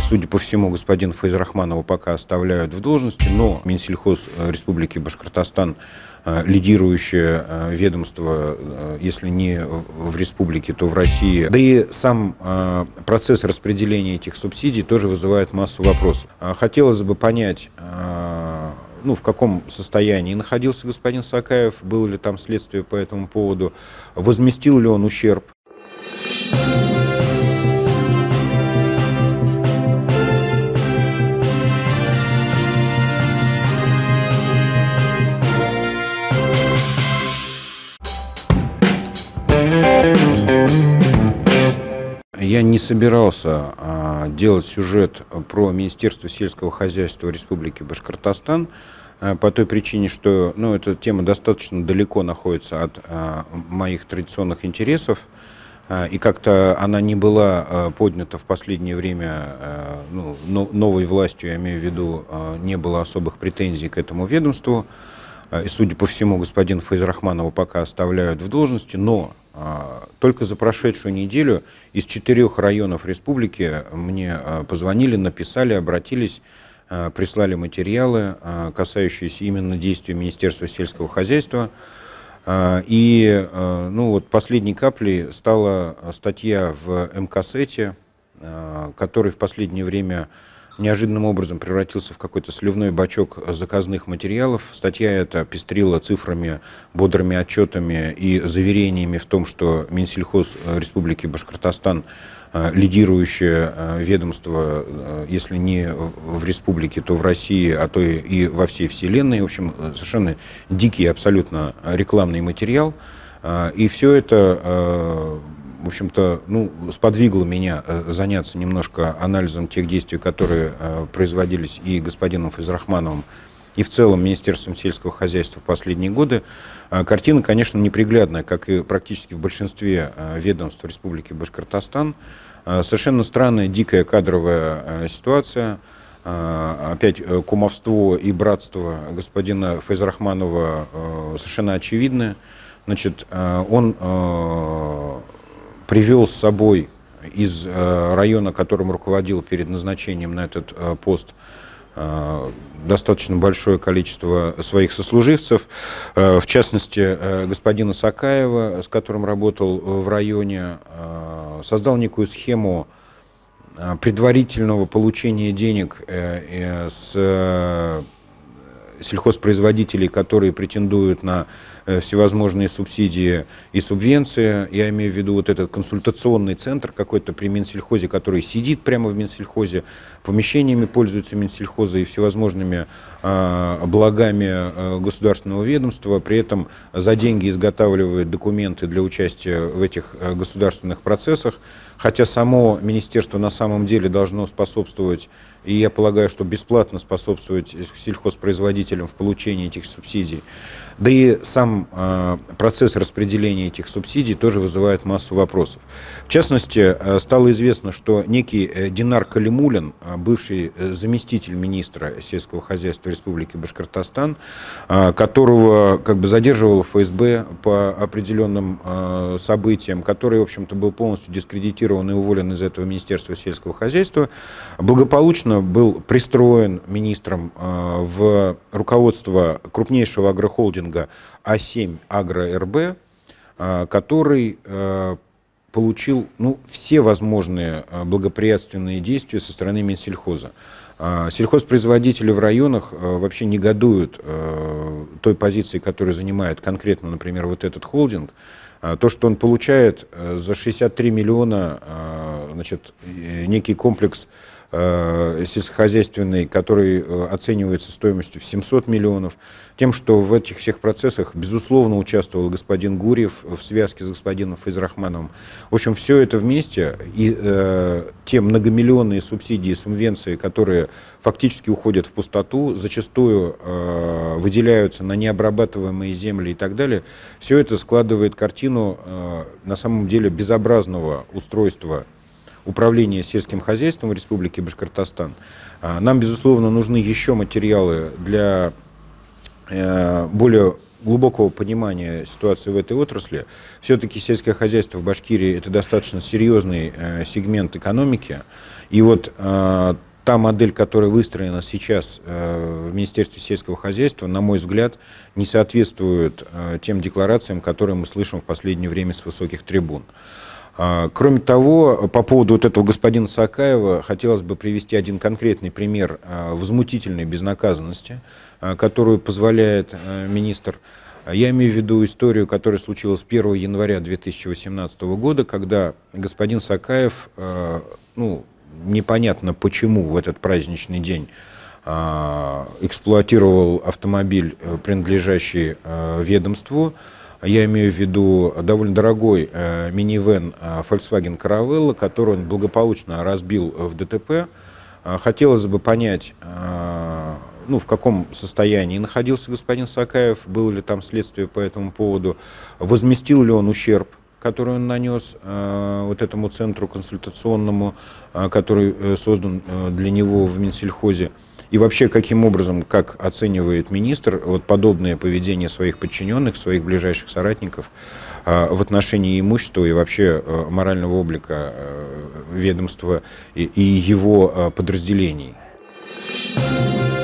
судя по всему, господин Файзрахманова пока оставляют в должности, но Минсельхоз э, Республики Башкортостан э, лидирующее э, ведомство, если не в республике, то в России. Да и сам процесс распределения этих субсидий тоже вызывает массу вопросов. А хотелось бы понять, ну, в каком состоянии находился господин Сакаев, было ли там следствие по этому поводу, возместил ли он ущерб. Я не собирался а, делать сюжет про Министерство сельского хозяйства Республики Башкортостан э, по той причине, что ну, эта тема достаточно далеко находится от а, моих традиционных интересов. А, и как-то она не была поднята в последнее время ну, новой властью, я имею в виду, не было особых претензий к этому ведомству. А, и, судя по всему, господин Файзрахманова пока оставляют в должности, но а, только за прошедшую неделю из четырех районов республики мне а, позвонили, написали, обратились, прислали материалы, касающиеся именно действий Министерства сельского хозяйства. И ну, вот последней каплей стала статья в МКСЭТе, который в последнее время неожиданным образом превратился в какой-то сливной бачок заказных материалов. Статья эта пестрила цифрами, бодрыми отчетами и заверениями в том, что Минсельхоз э, Республики Башкортостан э, лидирующее э, ведомство, если не в республике, то в России, а то и во всей вселенной. В общем, совершенно дикий абсолютно рекламный материал. И все это в общем-то, ну, сподвигло меня э, заняться немножко анализом тех действий, которые э, производились и господином Физрахмановым, и в целом Министерством сельского хозяйства в последние годы. Э, картина, конечно, неприглядная, как и практически в большинстве ведомств Республики Башкортостан. Совершенно странная, дикая кадровая ситуация. Опять кумовство и братство господина Фейзрахманова совершенно очевидны. Значит, он привел с собой из э, района, которым руководил перед назначением на этот э, пост, э, достаточно большое количество своих сослуживцев, в частности, господина Сакаева, с которым работал в районе, создал некую схему предварительного получения денег с сельхозпроизводителей, которые претендуют на э, всевозможные субсидии и субвенции. Я имею в виду вот этот консультационный центр какой-то при Минсельхозе, который сидит прямо в Минсельхозе, помещениями пользуется Минсельхоза и всевозможными а, благами а, государственного ведомства, при этом за деньги изготавливает документы для участия в этих э, государственных процессах хотя само министерство на самом деле должно способствовать, и я полагаю, что бесплатно способствовать сельхозпроизводителям в получении этих субсидий. Да и сам э, процесс распределения этих субсидий тоже вызывает массу вопросов. В частности, э, стало известно, что некий э, Динар Калимулин, э, бывший э, заместитель министра сельского хозяйства Республики Башкортостан, э, которого как бы задерживал ФСБ по определенным э, событиям, который, в общем-то, был полностью дискредитирован ликвидирован и уволен из этого Министерства сельского хозяйства, благополучно был пристроен министром э, в руководство крупнейшего агрохолдинга А7 Агро-РБ, э, который э, получил ну, все возможные благоприятственные действия со стороны Минсельхоза. А, сельхозпроизводители в районах э, вообще негодуют э, той позиции, которую занимает конкретно, например, вот этот холдинг. А, то, что он получает э, за 63 миллиона значит, некий комплекс э, сельскохозяйственный, который э, оценивается стоимостью в 700 миллионов, тем, что в этих всех процессах, безусловно, участвовал господин Гурьев в связке с господином Физрахмановым. В общем, все это вместе и э, те многомиллионные субсидии, субвенции, которые фактически уходят в пустоту, зачастую э, выделяются на необрабатываемые земли и так далее, все это складывает картину э, на самом деле безобразного устройства управления сельским хозяйством в Республике Башкортостан. А, нам, безусловно, нужны еще материалы для э, более глубокого понимания ситуации в этой отрасли. Все-таки сельское хозяйство в Башкирии – это достаточно серьезный э, сегмент экономики. И вот э, та модель, которая выстроена сейчас в Министерстве сельского хозяйства, на мой взгляд, не соответствует тем декларациям, которые мы слышим в последнее время с высоких трибун. А, кроме того, по поводу вот этого господина Сакаева хотелось бы привести один конкретный пример а, возмутительной безнаказанности, а, которую позволяет министр. Я имею в виду историю, которая случилась 1 января 2018 года, когда господин Сакаев, ну, непонятно почему в этот праздничный день, эксплуатировал автомобиль, э, принадлежащий э, ведомству, я имею в виду довольно дорогой э, минивэн э, Volkswagen Caravella, который он благополучно разбил в ДТП. Э, хотелось бы понять, э, ну, в каком состоянии находился господин Сакаев, было ли там следствие по этому поводу, возместил ли он ущерб, который он нанес э, вот этому центру консультационному, э, который э, создан э, для него в Минсельхозе. И вообще, каким образом, как оценивает министр вот подобное поведение своих подчиненных, своих ближайших соратников а, в отношении имущества и вообще а, морального облика а, ведомства и его подразделений? Thank you.